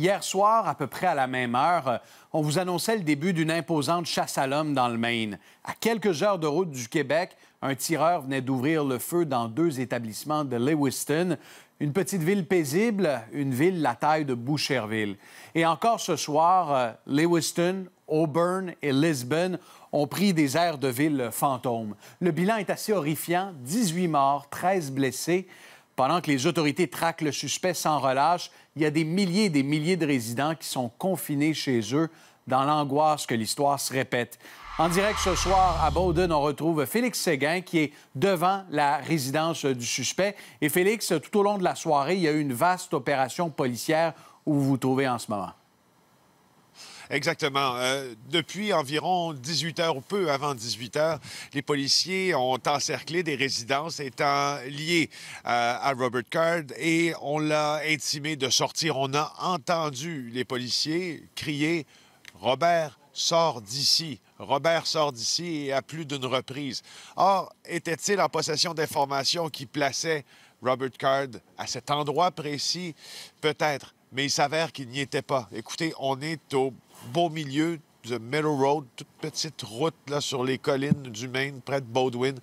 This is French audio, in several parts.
Hier soir, à peu près à la même heure, euh, on vous annonçait le début d'une imposante chasse à l'homme dans le Maine. À quelques heures de route du Québec, un tireur venait d'ouvrir le feu dans deux établissements de Lewiston, une petite ville paisible, une ville la taille de Boucherville. Et encore ce soir, euh, Lewiston, Auburn et Lisbonne ont pris des airs de ville fantômes. Le bilan est assez horrifiant, 18 morts, 13 blessés. Pendant que les autorités traquent le suspect sans relâche, il y a des milliers et des milliers de résidents qui sont confinés chez eux dans l'angoisse que l'histoire se répète. En direct ce soir à Bowden, on retrouve Félix Séguin qui est devant la résidence du suspect. Et Félix, tout au long de la soirée, il y a eu une vaste opération policière où vous vous trouvez en ce moment. Exactement. Euh, depuis environ 18 heures ou peu avant 18 heures, les policiers ont encerclé des résidences étant liées euh, à Robert Card et on l'a intimé de sortir. On a entendu les policiers crier Robert, sors d'ici. Robert sort d'ici et à plus d'une reprise. Or, était-il en possession d'informations qui plaçaient Robert Card à cet endroit précis? Peut-être mais il s'avère qu'il n'y était pas. Écoutez, on est au beau milieu de Meadow Road, toute petite route là, sur les collines du Maine, près de Baldwin,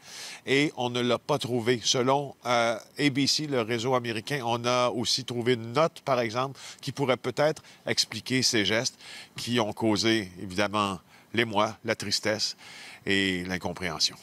et on ne l'a pas trouvé. Selon euh, ABC, le réseau américain, on a aussi trouvé une note, par exemple, qui pourrait peut-être expliquer ces gestes qui ont causé, évidemment, l'émoi, la tristesse et l'incompréhension.